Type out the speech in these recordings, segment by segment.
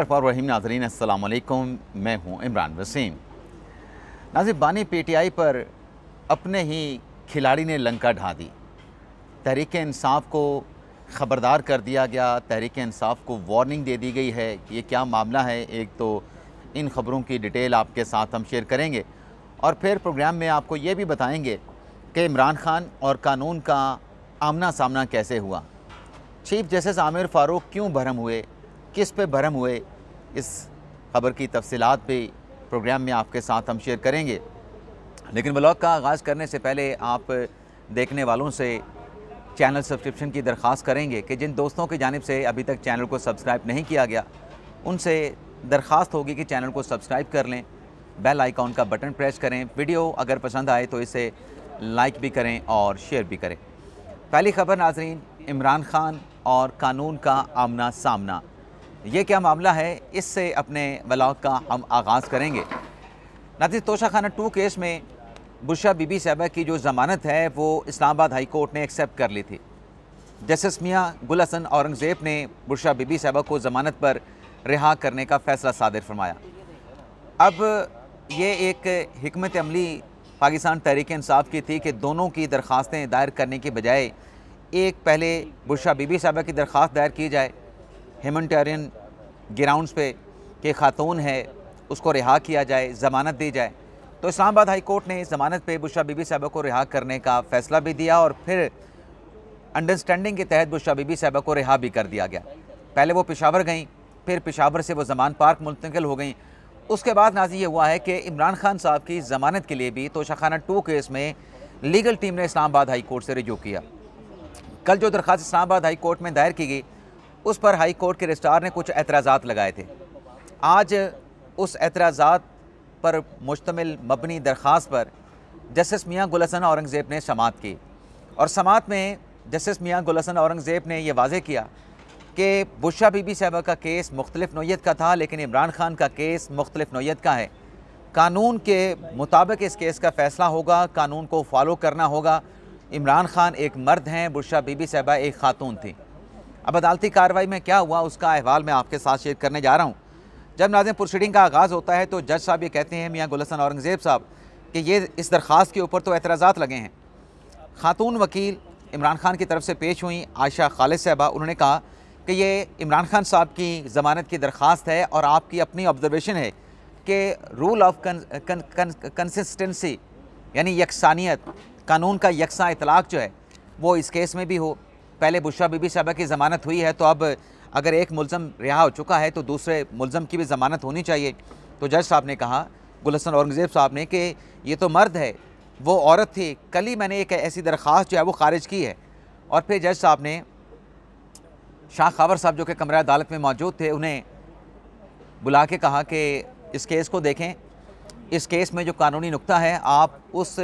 रहीम नाजरीन असल मैं हूं इमरान वसीम नाजिब बानी पीटीआई पर अपने ही खिलाड़ी ने लंका ढा दी तहरीक इंसाफ को ख़बरदार कर दिया गया तहरीक इंसाफ को वार्निंग दे दी गई है कि ये क्या मामला है एक तो इन ख़बरों की डिटेल आपके साथ हम शेयर करेंगे और फिर प्रोग्राम में आपको ये भी बताएँगे कि इमरान खान और कानून का आमना सामना कैसे हुआ चीफ जस्टिस आमिर फ़ारूक क्यों भरम हुए किस पे भरम हुए इस खबर की तफसीत पे प्रोग्राम में आपके साथ हम शेयर करेंगे लेकिन ब्लॉग का आगाज़ करने से पहले आप देखने वालों से चैनल सब्सक्रिप्शन की दरख्वास्त करेंगे कि जिन दोस्तों की जानब से अभी तक चैनल को सब्सक्राइब नहीं किया गया उनसे दरख्वास्त होगी कि चैनल को सब्सक्राइब कर लें बेल आइकॉन का बटन प्रेस करें वीडियो अगर पसंद आए तो इसे लाइक भी करें और शेयर भी करें पहली खबर नाजरीन इमरान खान और कानून का आमना सामना ये क्या मामला है इससे अपने ब्लॉग का हम आगाज़ करेंगे नाजिर तोशाखाना टू केस में बुशा बीबी साहबा की जो ज़मानत है वो इस्लामाबाद हाई कोर्ट ने एक्सेप्ट कर ली थी जस्टिस मियाँ गुल हसन औरंगज़ेब ने बुशा बीबी साहबा को ज़मानत पर रिहा करने का फ़ैसला सादिर फरमाया अब ये एक हमत अमली पाकिस्तान तहरीक इंसाफ की थी कि दोनों की दरख्वास्तें दायर करने के बजाय एक पहले बुशा बीबी साहबा की दरख्वास्त दायर की जाए हेमनटेरियन ग्राउंड्स पे कि खातून है उसको रिहा किया जाए ज़मानत दी जाए तो इस्लामाबाद हाई कोर्ट ने ज़मानत पे बुशा बीबी साहबा को रिहा करने का फ़ैसला भी दिया और फिर अंडरस्टैंडिंग के तहत बुशा बीबी साहबा को रिहा भी कर दिया गया पहले वो पिशावर गईं फिर पिशावर से वो जमान पार्क मुंतकिल हो गई उसके बाद नाजी ये हुआ है कि इमरान खान साहब की ज़मानत के लिए भी तोशाखाना टू केस में लीगल टीम ने इस्लामाबाद हाई कोर्ट से रिजू किया कल जो दरख्वास्त इस्लामाबाद हाई कोर्ट में दायर की गई उस पर हाई कोर्ट के रजिस्ट्रार ने कुछ एतराज़ात लगाए थे आज उस एतराज पर मुश्तमिल मबनी दरख्वास पर जस्टिस मियाँ गुलसन औरंगज़ेब ने समात की और समात में जस्टिस मियाँ गुलसन औरंगज़ेब ने यह वाजे किया कि बुशा बीबी साहबा का केस मुख्तलिफ नोयत का था लेकिन इमरान खान का केस मुख्तलिफ नोयत का है कानून के मुताबिक इस केस का फ़ैसला होगा कानून को फॉलो करना होगा इमरान खान एक मर्द हैं बुशा बीबी साहबा एक खातून थी अब अदालती कार्रवाई में क्या हुआ उसका अहवाल मैं आपके साथ शेयर करने जा रहा हूँ जब नाजिम प्रोसीडिंग का आगाज़ होता है तो जज साहब ये कहते हैं मियाँ गुलसन औरंगज़ेब साहब कि ये इस दरख्वास्त के ऊपर तो एतराज़ा लगे हैं खातून वकील इमरान खान की तरफ से पेश हुई आयशा खालिद साहबा उन्होंने कहा कि ये इमरान खान साहब की ज़मानत की दरख्वास्त है और आपकी अपनी ऑब्ज़र्वेशन है कि रूल ऑफ कंसिस्टेंसी यानी यकसानियत कानून का यकसा इतलाक़ जो है वो इस केस में भी हो पहले बुशरा बीबी साहबा की ज़मानत हुई है तो अब अगर एक मुलम रिहा हो चुका है तो दूसरे मुलम की भी ज़मानत होनी चाहिए तो जज साहब ने कहा गुलसन औरंगज़ेब साहब ने कि ये तो मर्द है वो औरत थी कल ही मैंने एक ऐसी दरख्वास्त जो है वो खारिज की है और फिर जज साहब ने शाह खावर साहब जो कि कमरा अदालत में मौजूद थे उन्हें बुला के कहा कि इस केस को देखें इस केस में जो कानूनी नुकता है आप उस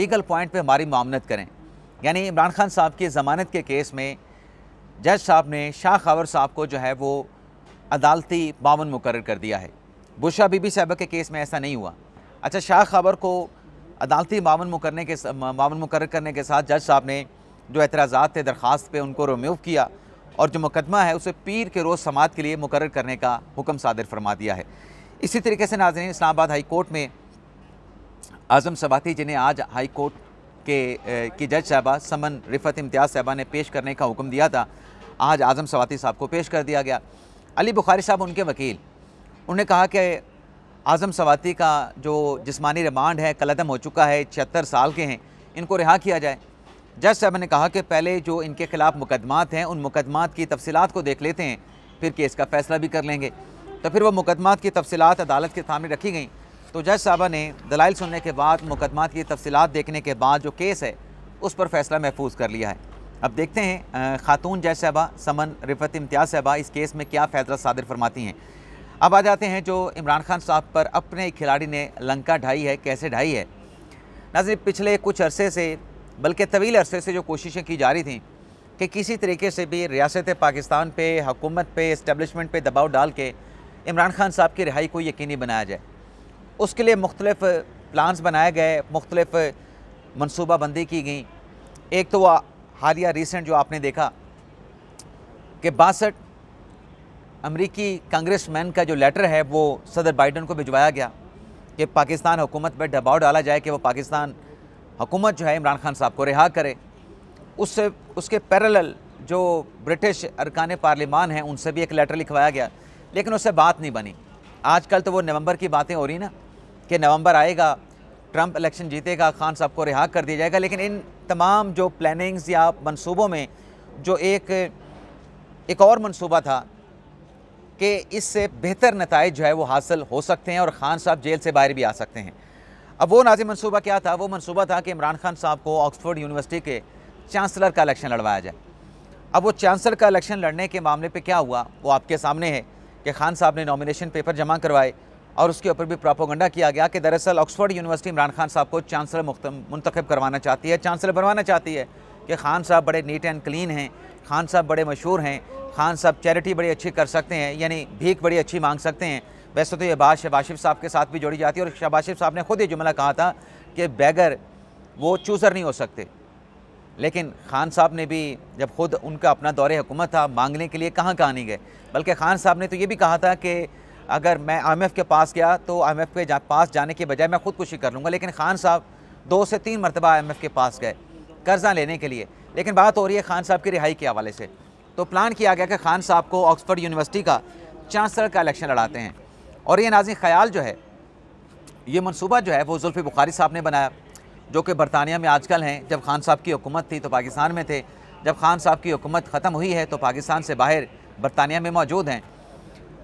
लीगल पॉइंट पे हमारी मामनत करें यानी इमरान खान साहब की ज़मानत के केस में जज साहब ने शाह खावर साहब को जो है वो अदालती बावन मुकर कर दिया है बुशा बीबी साहबा के केस में ऐसा नहीं हुआ अच्छा शाह खावर को अदालती बावन मुकरने के बावन मुकर करने के साथ जज साहब ने जो एतराज़ा थे दरख्वास्त पे उनको रिमूव किया और जो मुकदमा है उसे पीर के रोज़ समात के लिए मुकर करने का हुक्म सादर फरमा दिया है इसी तरीके से नाजरीन इस्लामाबाद हाई कोर्ट में आज़म सबाती जिन्हें आज हाई कोर्ट के कि जज साहबा समन रिफत इम्तियाज़ साहबा ने पेश करने का हुक्म दिया था आज आज़म सवाती साहब को पेश कर दिया गया अली बुखारी साहब उनके वकील उन्होंने कहा कि आज़म सवाती का जो जिस्मानी रिमांड है कलदम हो चुका है छिहत्तर साल के हैं इनको रिहा किया जाए जज साहब ने कहा कि पहले जो इनके खिलाफ मुकदमात हैं उन मुकदमात की तफसीत को देख लेते हैं फिर केस का फ़ैसला भी कर लेंगे तो फिर वो मुकदमात की तफसीत अदालत के सामने रखी गई तो जज साहबा ने दलाइल सुनने के बाद मुकदमा की तफसीत देखने के बाद जो केस है उस पर फैसला महफूज कर लिया है अब देखते हैं खातून जज साहबा समन रिफत इम्तियाज़ साहबा इस केस में क्या फैसला सादिर फरमाती हैं अब आ जाते हैं जो इमरान खान साहब पर अपने खिलाड़ी ने लंका ढाई है कैसे ढाई है सिर्फ पिछले कुछ अरसे से बल्कि तवील अरसे से जो कोशिशें की जा रही थी कि किसी तरीके से भी रियासत पाकिस्तान पर हकूमत पे इस्टबलिशमेंट पर दबाव डाल के इमरान खान साहब की रिहाई को यकीनी बनाया जाए उसके लिए मुख्तलिफ प्लान्स बनाए गए मुख्तलिफ मनसूबाबंदी की गई एक तो वह हालिया रिसेंट जो आपने देखा कि बासठ अमरीकी मैन का जो लेटर है वो सदर बाइडन को भिजवाया गया कि पाकिस्तान हुकूमत पर दबाव डाला जाए कि वो पाकिस्तान हुकूमत जो है इमरान खान साहब को रिहा करे उससे उसके पैरल जो ब्रिटिश अरकान पार्लिमान हैं उनसे भी एक लेटर लिखवाया गया लेकिन उससे बात नहीं बनी आजकल तो वो नवंबर की बातें हो रही ना कि नवंबर आएगा ट्रंप इलेक्शन जीतेगा खान साहब को रिहा कर दिया जाएगा लेकिन इन तमाम जो प्लानिंग्स या मंसूबों में जो एक एक और मंसूबा था कि इससे बेहतर नतज जो है वो हासिल हो सकते हैं और ख़ान साहब जेल से बाहर भी आ सकते हैं अब वो नाजिम मनसूबा क्या था वो मनसूबा था कि इमरान खान साहब को ऑक्सफोर्ड यूनिवर्सिटी के चांसलर का इलेक्शन लड़वाया जाए अब वो चांसलर का इलेक्शन लड़ने के मामले पे क्या हुआ वो आपके सामने है कि खान साहब ने नॉमिनेशन पेपर जमा करवाए और उसके ऊपर भी प्रापोगंडा किया गया कि दरअसल ऑक्सफोर्ड यूनिवर्सिटी इमरान खान साहब को चांसलर मुंतखब करवाना चाहती है चांसलर बनवाना चाहती है कि खान साहब बड़े नीट एंड क्लीन हैं खान साहब बड़े मशहूर हैं खान साहब चैरिटी बड़ी अच्छी कर सकते हैं यानी भीख बड़ी अच्छी मांग सकते हैं वैसे तो ये बात शबाशिफ साहब के साथ भी जोड़ी जाती है और शबाशिफ साहब ने खुद ये जुमला कहा था कि बैगर वो चूज़र नहीं हो सकते लेकिन खान साहब ने भी जब खुद उनका अपना दौरे हुकूमत था मांगने के लिए कहाँ कहाँ नहीं गए बल्कि खान साहब ने तो ये भी कहा था कि अगर मैं आई के पास गया तो आई के जा, पास जाने के बजाय मैं खुदकुशी कर लूँगा लेकिन खान साहब दो से तीन मरतबा आई के पास गए कर्जा लेने के लिए लेकिन बात हो रही है खान साहब की रिहाई के हवाले से तो प्लान किया गया कि खान साहब को ऑक्सफर्ड यूनिवर्सिटी का चांसलर का इलेक्शन लड़ाते हैं और ये नाजी ख्याल जो है ये मनसूबा जो है वो जुल्फ़ी बुखारी साहब ने बनाया जो कि बरतानिया में आजकल हैं जब खान साहब की हुकूमत थी तो पाकिस्तान में थे जब खान साहब की हुकूमत ख़त्म हुई है तो पाकिस्तान से बाहर बरतानिया में मौजूद हैं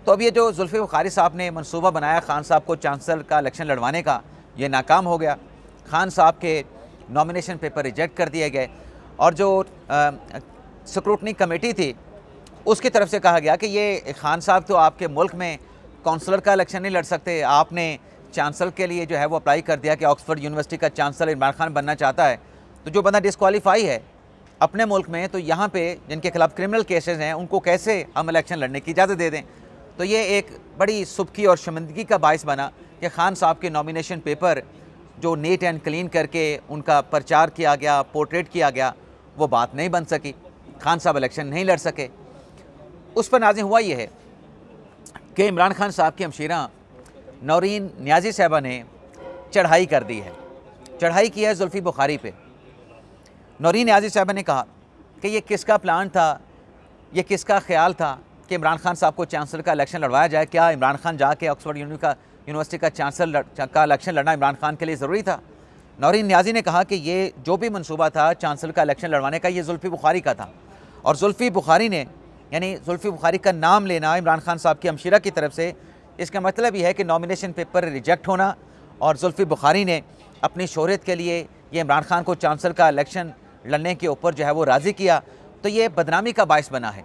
तो अब ये जो जुल्फ़ी बुखारी साहब ने मनसूबा बनाया खान साहब को चांसलर का इलेक्शन लड़वाने का ये नाकाम हो गया खान साहब के नॉमिनेशन पेपर रिजेक्ट कर दिए गए और जो स्क्रूटनी कमेटी थी उसकी तरफ से कहा गया कि ये खान साहब तो आपके मुल्क में कौंसलर का इलेक्शन नहीं लड़ सकते आपने चांसलर के लिए जो है वो अप्लाई कर दिया कि ऑक्सफर्ड यूनिवर्सिटी का चांसलर इमरान खान बनना चाहता है तो जो बंदा डिसकॉलीफाई है अपने मुल्क में तो यहाँ पे जिनके खिलाफ क्रिमिनल केसेस हैं उनको कैसे हम इलेक्शन लड़ने की इजाज़त दे दें तो ये एक बड़ी सुबकी और शर्मिंदगी का बायस बना कि खान साहब के नॉमिनेशन पेपर जो नेट एंड क्लीन करके उनका प्रचार किया गया पोर्ट्रेट किया गया वो बात नहीं बन सकी खान साहब इलेक्शन नहीं लड़ सके उस पर नाजिम हुआ यह है कि इमरान खान साहब की हमशीरा नौरीन न्याजी साहबा ने चढ़ाई कर दी है चढ़ाई की है जुल्फ़ी बुखारी पे नौरीन न्याजी साहबा ने कहा कि ये किसका प्लान था ये किसका ख्याल था कि इमरान खान साहब को चांसलर का इलेक्शन लड़वाया जाए क्या इमरान खान जाके ऑक्सफोर्ड का यूनिवर्सिटी का चांसलर का इलेक्शन लड़ना इमरान खान के लिए ज़रूरी था नौरीन न्याजी ने कहा कि ये जो भी मनसूबा था चांसलर का इलेक्शन लड़वाने का ये जुल्फ़ी बुखारी का था और जुल्फ़ी बुखारी ने यानी जुल्फ़ी बुखारी का नाम लेना इमरान खान साहब की अमशीरा की तरफ से इसका मतलब ये है कि नॉमिनेशन पेपर रिजेक्ट होना और जुल्फ़ी बुखारी ने अपनी शहरत के लिए ये इमरान खान को चांसलर का इलेक्शन लड़ने के ऊपर जो है वो राज़ी किया तो ये बदनामी का बायस बना है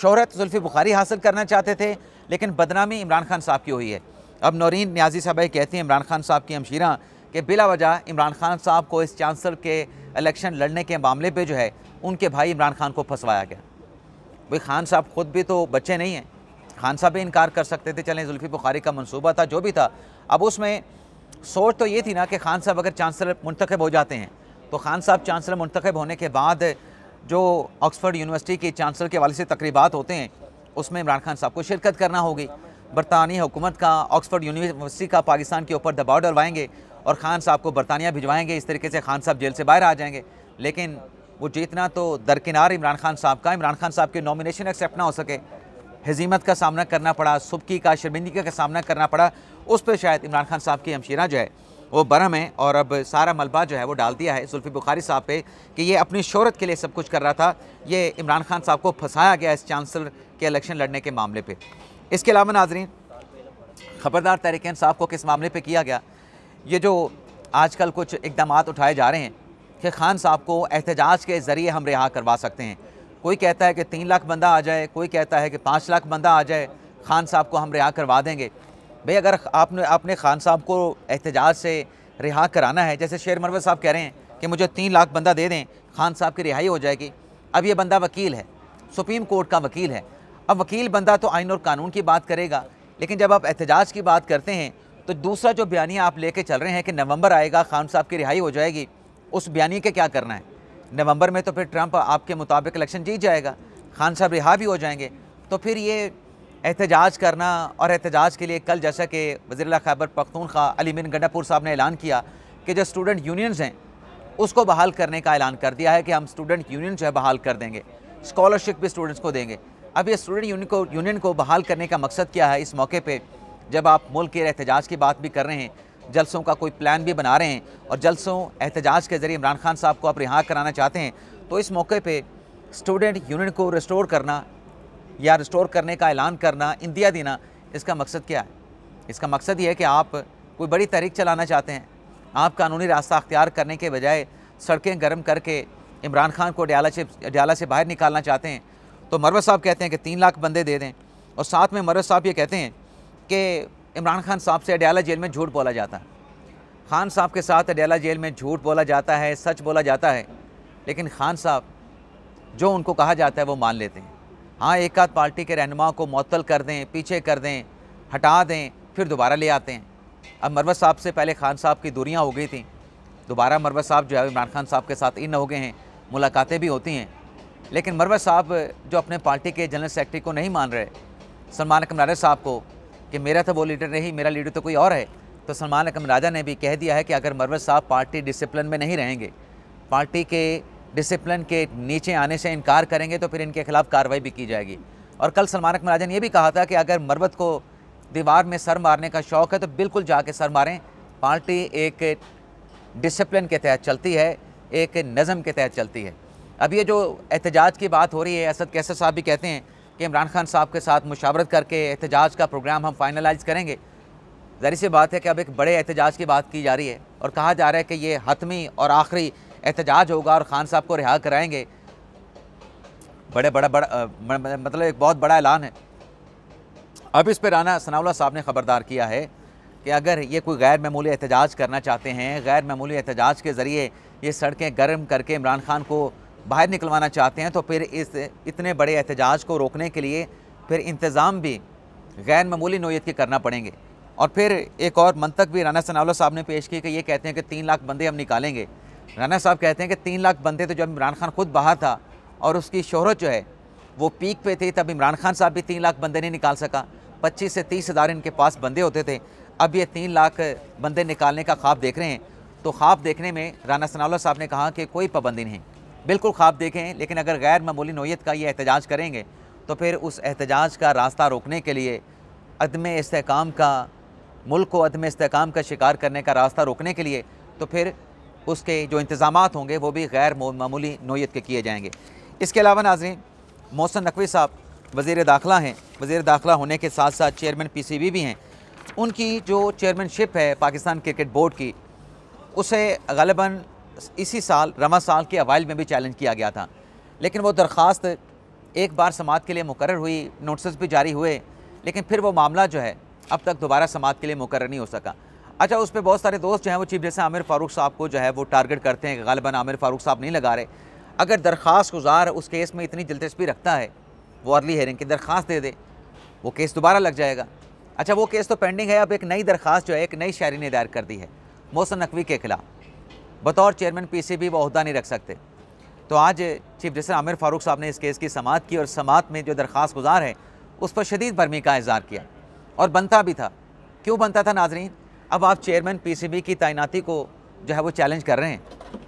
शहरत जुल्फ़ी बुखारी हासिल करना चाहते थे लेकिन बदनामी इमरान खान साहब की हुई है अब नौरीन न्याजी साहब कहती हैं इमरान खान साहब की हमशीरा कि बिला वजह इमरान खान साहब को इस चांसलर के इलेक्शन लड़ने के मामले पे जो है उनके भाई इमरान खान को फंसवाया गया भाई खान साहब खुद भी तो बच्चे नहीं हैं खान साहब भी इनकार कर सकते थे चलें जुल्फ़ी बुखारी का मनसूबा था जो भी था अब उसमें सोच तो ये थी ना कि खान साहब अगर चांसलर मंतखब हो जाते हैं तो खान साहब चांसलर मंतखब होने के बाद जो ऑक्सफर्ड यूनिवर्सिटी के चांसलर के वाले से तकरीबात होते हैं उसमें इमरान खान साहब को शिरकत करना होगी बरतानी हुकूमत का ऑक्सफर्ड यूनिवर्सिटी का पाकिस्तान के ऊपर दबाव डलवाएंगे और ख़ान साहब को बरतानिया भिजवाएंगे इस तरीके से खान साहब जेल से बाहर आ जाएंगे लेकिन वो जीतना तो दरकिनार इमरान खान साहब का इमरान खान साहब के नॉमिनेशन एक्सेप्ट ना हो सके हजीमत का सामना करना पड़ा सुबकी का शर्मिंदगी का सामना करना पड़ा उस पर शायद इमरान खान साहब की हमशीरा जो है वो बरम है और अब सारा मलबा जो है वो डाल दिया है जुल्फी बुखारी साहब पे कि ये अपनी शहरत के लिए सब कुछ कर रहा था ये इमरान खान साहब को फंसाया गया इस चांसलर के इलेक्शन लड़ने के मामले पर इसके अलावा नाजरीन ख़बरदार तहरीकन साहब को किस मामले पर किया गया ये जो आजकल कुछ इकदाम उठाए जा रहे हैं कि खान साहब को एहतजाज के ज़रिए हम रिहा करवा सकते हैं कोई कहता है कि तीन लाख बंदा आ जाए कोई कहता है कि पाँच लाख बंदा आ जाए खान साहब को हम रिहा करवा देंगे भाई अगर आपने आपने खान साहब को एहतजाज से रिहा कराना है जैसे शेर मरवत साहब कह रहे हैं कि मुझे तीन लाख बंदा दे दें खान साहब की रिहाई हो जाएगी अब ये बंदा वकील है सुप्रीम कोर्ट का वकील है अब वकील बंदा तो आइन और कानून की बात करेगा लेकिन जब आप एहतजाज की बात करते हैं तो दूसरा जो बयानिया आप लेके चल रहे हैं कि नवंबर आएगा खान साहब की रिहाई हो जाएगी उस बयानी के क्या करना है नवंबर में तो फिर ट्रंप आपके मुताबिक इलेक्शन जीत जाएगा खान साहब रिहा भी हो जाएंगे तो फिर ये एहतजाज करना और एहतजाज के लिए कल जैसा कि वजी खैबर पख्तूनखा अली मिन गंडापुर साहब ने ऐलान किया कि जो स्टूडेंट यूनियंस हैं उसको बहाल करने का ऐलान कर दिया है कि हम स्टूडेंट यूनियन जो है बहाल कर देंगे स्कॉलरशिप भी स्टूडेंट्स को देंगे अब ये स्टूडेंट यूनियन को यूनियन को बहाल करने का मकसद क्या है इस मौके पर जब आप मुल्क के एहतजाज की बात भी कर रहे हैं जलसों का कोई प्लान भी बना रहे हैं और जलसों एहतजाज के ज़रिए इमरान खान साहब को आप रिहा कराना चाहते हैं तो इस मौके पर स्टूडेंट यूनियन को रिस्टोर करना या रिस्टोर करने का ऐलान करना इंदिया देना इसका मकसद क्या है इसका मकसद ये है कि आप कोई बड़ी तहरीक चलाना चाहते हैं आप कानूनी रास्ता अख्तियार करने के बजाय सड़कें गर्म करके इमरान खान को डयाला से डियाला से बाहर निकालना चाहते हैं तो मरव साहब कहते हैं कि तीन लाख बंदे दे दें और साथ में मरव साहब ये कहते हैं कि इमरान खान साहब से अडयाला जेल में झूठ बोला जाता है खान साहब के साथ अडयाला जेल में झूठ बोला जाता है सच बोला जाता है लेकिन खान साहब जो उनको कहा जाता है वो मान लेते हैं हाँ एक आध पार्टी के रहनुमा को मअतल कर दें पीछे कर दें हटा दें फिर दोबारा ले आते हैं अब मरवत साहब से पहले खान साहब की दूरियाँ हो गई थी दोबारा मरवत साहब जो है इमरान खान साहब के साथ इन हो गए हैं मुलाकातें भी होती हैं लेकिन मरवत साहब जो अपने पार्टी के जनरल सेक्रेटरी को नहीं मान रहे सलमान अकम राजा साहब को कि मेरा तो वो लीडर नहीं मेरा लीडर तो कोई और है तो सलमान अकम राजा ने भी कह दिया है कि अगर मरवत साहब पार्टी डिसिप्लिन में नहीं रहेंगे पार्टी के डिसिप्लिन के नीचे आने से इनकार करेंगे तो फिर इनके खिलाफ कार्रवाई भी की जाएगी और कल सलमान अकमल राजा ने यह भी कहा था कि अगर मरवत को दीवार में सर मारने का शौक़ है तो बिल्कुल जाके सर मारें पार्टी एक डिसिप्लिन के तहत चलती है एक नज़म के तहत चलती है अब ये जो एहतजाज की बात हो रही है असद कैसर साहब भी कहते हैं कि इमरान खान साहब के साथ मुशावरत करके एहतजाज का प्रोग्राम हम फाइनलाइज करेंगे जहरी सी बात है कि अब एक बड़े एहतजाज की बात की जा रही है और कहा जा रहा है कि ये हतमी और आखिरी एहतजाज होगा और ख़ान साहब को रिहा कराएंगे बड़े बड़ा बड़ा मतलब एक बहुत बड़ा ऐलान है अब इस पर राना सनाउल्ला साहब ने ख़बरदार किया है कि अगर ये कोई गैर मामूली एहतजाज करना चाहते हैं गैर मामूली एहतजाज के ज़रिए ये सड़कें गर्म करके इमरान खान को बाहर निकलवाना चाहते हैं तो फिर इस इतने बड़े एहतजाज को रोकने के लिए फिर इंतज़ाम भी गैर मामूली नोयत के करना पड़ेंगे और फिर एक और मंतक भी राना सनाउल्ला साहब ने पेश की कि ये कहते हैं कि तीन लाख बंदे हम निकालेंगे राना साहब कहते हैं कि तीन लाख बंदे तो जब इमरान खान खुद बाहर था और उसकी शहरत जो है वो पीक पे थी तब इमरान खान साहब भी तीन लाख बंदे नहीं निकाल सका पच्चीस से तीस हज़ार इनके पास बंदे होते थे अब ये तीन लाख बंदे निकालने का ख्वाब देख रहे हैं तो ख्वाब देखने में राना सनावला साहब ने कहा कि कोई पाबंदी नहीं बिल्कुल ख्वाब देखें लेकिन अगर गैर मामूली नोयत का ये एहतजाज करेंगे तो फिर उस एहतजाज का रास्ता रोकने के लिए अदम इसकाम का मुल्क को अदम इसकाम का शिकार करने का रास्ता रोकने के लिए तो फिर उसके जो इंतज़ाम होंगे वो भी गैर मामूली नोयत के किए जाएंगे इसके अलावा नाजरीन मोहसन नकवी साहब वज़ी दाखिला हैं वज़ी दाखिला होने के साथ साथ चेयरमैन पी सी बी भी हैं उनकी जो चेयरमैनशिप है पाकिस्तान क्रिकेट बोर्ड की उसे गलबा इसी साल रमा साल के अवाइल में भी चैलेंज किया गया था लेकिन वो दरख्वास्त एक बार समात के लिए मुकर हुई नोटिस भी जारी हुए लेकिन फिर वो मामला जो है अब तक दोबारा समात के लिए मुकर नहीं हो सका अच्छा उस पर बहुत सारे दोस्त जो हैं वो चीफ जैसे आमिर फारूक साहब को जो है वो टारगेट करते हैं कि गालबा आमिर फारूक साहब नहीं लगा रहे अगर दरख्वास्त गुजार उस केस में इतनी दिलचस्पी रखता है वो अर्ली हेयरिंग की दरख्वास्त दे दे वो केस दोबारा लग जाएगा अच्छा वो केस तो पेंडिंग है अब एक नई दरख्वास्त जो है एक नई शायरी ने दायर कर दी है मोहसन नकवी के खिलाफ बतौर चेयरमैन पी सी बी वो अहदा नहीं रख सकते तो आज चीफ जस्टिस आमिर फारूक साहब ने इस केस की समात की और समात में जो दरख्वास्त गुजार है उस पर शदीद बर्मी का इजहार किया और बनता भी था क्यों बनता था नाजरीन अब आप चेयरमैन पीसीबी की तैनाती को जो है वो चैलेंज कर रहे हैं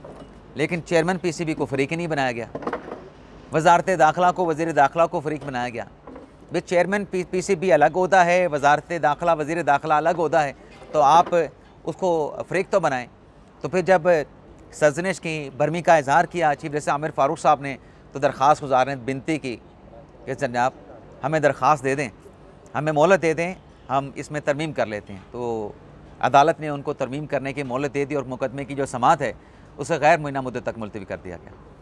लेकिन चेयरमैन पीसीबी को फरीक नहीं बनाया गया वजारत दाखला को वजीर दाखला को फरीक बनाया गया भाई चेयरमैन पी पीसीबी अलग होता है वजारत दाखला वजीर दाखला अलग होता है तो आप उसको फ्रीक तो बनाएं तो फिर जब सजनिश की बर्मी का इजहार किया चीफ जैसे आमिर फ़ारूक साहब ने तो दरख्वास गुजार ने बिनती की कि जनाब हमें दरख्वास दे दें हमें मोहलत दे दें हम इसमें तरमीम कर लेते हैं तो अदालत ने उनको तरमीम करने की मोहलत दे दी और मुकदमे की जो समात है उसे गैर मुइना मुद्दे तक मुलतवी कर दिया गया